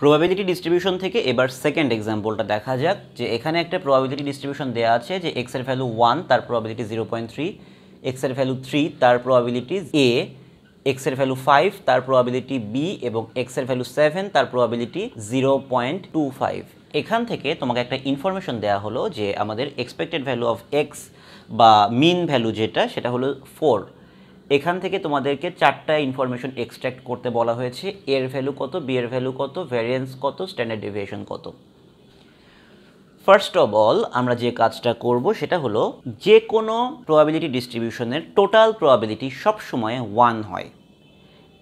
probability distribution থেকে এবার second এক্সাম্পলটা দেখা যাক যে এখানে একটা প্রবাবিলিটি ডিস্ট্রিবিউশন দেওয়া আছে যে এক্সের ভ্যালু ওয়ান তার প্রবাবিলিটি জিরো পয়েন্ট থ্রি এক্সের ভ্যালু থ্রি তার প্রবাবিলিটি এ এক্সের ভ্যালু ফাইভ তার প্রবাবিলিটি বি এবং এক্সের ভ্যালু সেভেন তার probability zero point two five এখান থেকে তোমাকে একটা ইনফরমেশন দেওয়া হলো যে আমাদের এক্সপেক্টেড ভ্যালু অফ এক্স বা মিন ভ্যালু যেটা সেটা হলো ফোর এখান থেকে তোমাদেরকে চারটা ইনফরমেশন এক্সট্র্যাক্ট করতে বলা হয়েছে এর ভ্যালু কত বি এর ভ্যালু কত ভ্যারিয়েন্স কত স্ট্যান্ডার্ড ডেভিয়েশন কত ফার্স্ট অফ অল আমরা যে কাজটা করব সেটা হলো যে কোনো প্রবাবিলিটি ডিস্ট্রিবিউশনের টোটাল প্রবাবিলিটি সবসময় ওয়ান হয়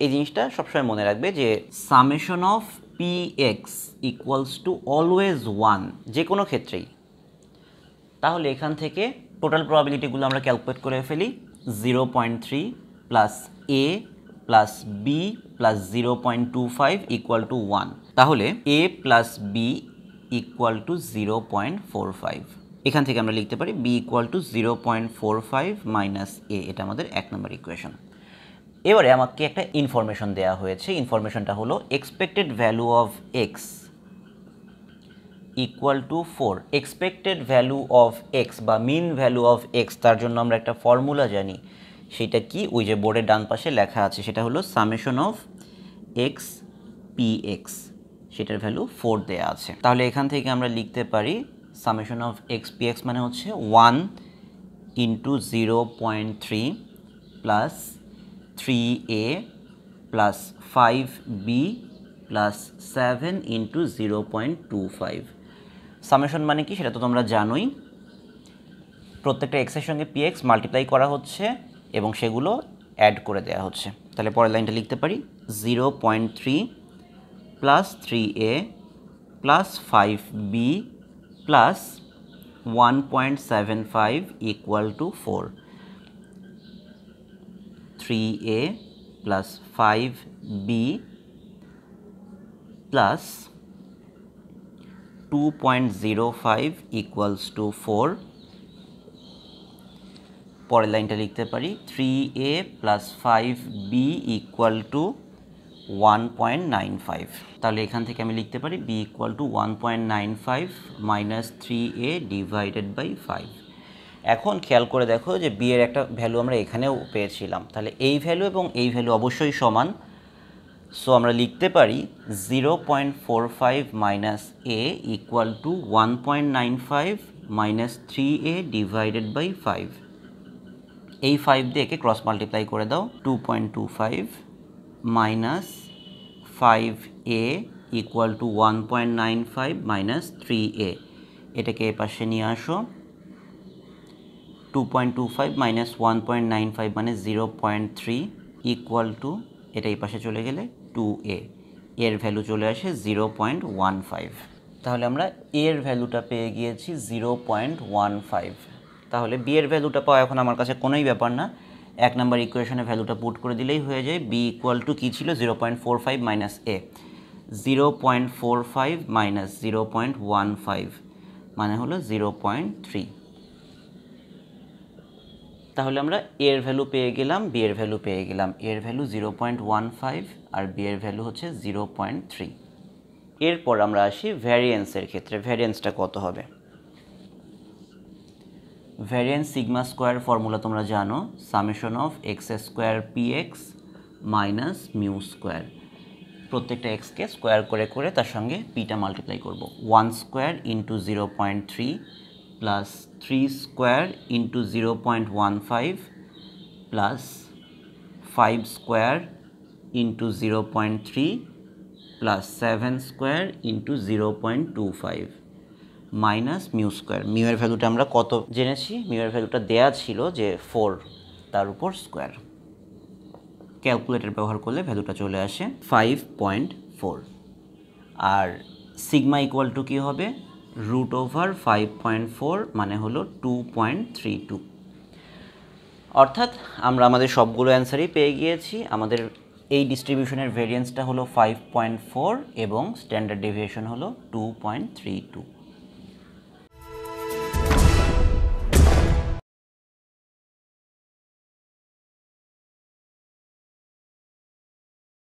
এই জিনিসটা সবসময় মনে রাখবে যে summation of P X equals to always one যে কোনো ক্ষেত্রেই তাহলে এখান থেকে টোটাল প্রবাবিলিটিগুলো আমরা ক্যালকুলেট করে ফেলি zero point three plus a plus b plus zero point two five equal to one তাহলে a plus b equal to zero point four five এখান থেকে আমরা লিখতে পারি b equal to zero point four five minus a এটা আমাদের এক নম্বর equation এবারে আমাকে একটা ইনফরমেশন দেওয়া হয়েছে ইনফরমেশনটা হলো expected value of x equal to four expected value of x বা মিন ভ্যালু অফ এক্স তার জন্য আমরা একটা ফর্মুলা জানি সেটা কি ওই যে বোর্ডের ডান পাশে লেখা আছে সেটা হলো summation of x p x সেটার ভ্যালু ফোর দেয়া আছে তাহলে এখান থেকে আমরা লিখতে পারি summation of x p x মানে হচ্ছে one into zero point three plus three a plus five b plus seven into zero point two five summation মানে কি সেটা তো তোমরা জানোই প্রত্যেকটা এক্সের সঙ্গে পিএক্স মাল্টিপ্লাই করা হচ্ছে এবং সেগুলো অ্যাড করে দেওয়া হচ্ছে তাহলে পরের লাইনটা লিখতে পারি zero point three plus three a plus five b plus one point seven five equal to four three a plus five b plus 2.05 equals to 4 পরের লাইনটা লিখতে পারি 3a plus 5b equal to 1.95 তাহলে এখান থেকে আমি লিখতে পারি b equal to 1.95 minus 3a divided by 5 এখন খেয়াল করে দেখো যে b এর একটা ভ্যালু আমরা এখানেও পেয়েছিলাম তাহলে এই ভ্যালু এবং এই ভ্যালু অবশ্যই সমান সো আমরা লিখতে পারি zero point four five minus a equal to one point nine five minus three a divided by five এই ফাইভ দিয়ে একে ক্রস মাল্টিপ্লাই করে দাও two point two five minus five a equal to one point nine five minus three a এটাকে এ পাশে নিয়ে আসো two point two five minus one point nine five মানে zero point three equal to এটা এই পাশে চলে গেলে টু এ এর ভ্যালু চলে আসে জিরো পয়েন্ট ওয়ান ফাইভ তাহলে আমরা এর ভ্যালুটা পেয়ে গিয়েছি জিরো পয়েন্ট ওয়ান ফাইভ তাহলে বি এর ভ্যালুটা পাওয়া এখন আমার কাছে কোনোই ব্যাপার না এক নম্বর ইকুয়েশনে ভ্যালুটা পুট করে দিলেই হয়ে যায় বি ইকুয়াল টু কী ছিল zero point four five minus a zero point four five minus zero point one five মানে হলো জিরো পয়েন্ট থ্রি তাহলে আমরা এ এর ভ্যালু পেয়ে গেলাম বিয়ের এর ভ্যালু পেয়ে গেলাম এর value zero point one five আর বিয়ের এর ভ্যালু হচ্ছে জিরো পয়েন্ট থ্রি এরপর আমরা আসি ভ্যারিয়েন্সের ক্ষেত্রে ভ্যারিয়েন্সটা কত হবে ভ্যারিয়েন্স সিগমা স্কোয়ার ফর্মুলা তোমরা জানো summation of x square p x minus mu square প্রত্যেকটা এক্সকে স্কোয়ার করে করে তার সঙ্গে পিটা মাল্টিপ্লাই করব one square into zero point three plus three square into zero point one five plus five square into zero point three plus seven square into zero point two five minus mu square মিউয়ের ভ্যালুটা আমরা কত জেনেছি মিউয়ের ভ্যালুটা দেয়া ছিল যে four তার উপর স্কোয়ার ক্যালকুলেটর ব্যবহার করলে ভ্যালুটা চলে আসে ফাইভ পয়েন্ট ফোর আর সিগমা ইকুয়াল টু কী হবে root over five point four মানে হলো টু পয়েন্ট থ্রি টু অর্থাৎ আমরা আমাদের সবগুলো অ্যান্সারই পেয়ে গিয়েছি আমাদের এই ডিস্ট্রিবিউশনের ভেরিয়েন্সটা হলো ফাইভ পয়েন্ট ফোর এবং স্ট্যান্ডার্ড ডেভিয়েশন হলো টু পয়েন্ট থ্রি টু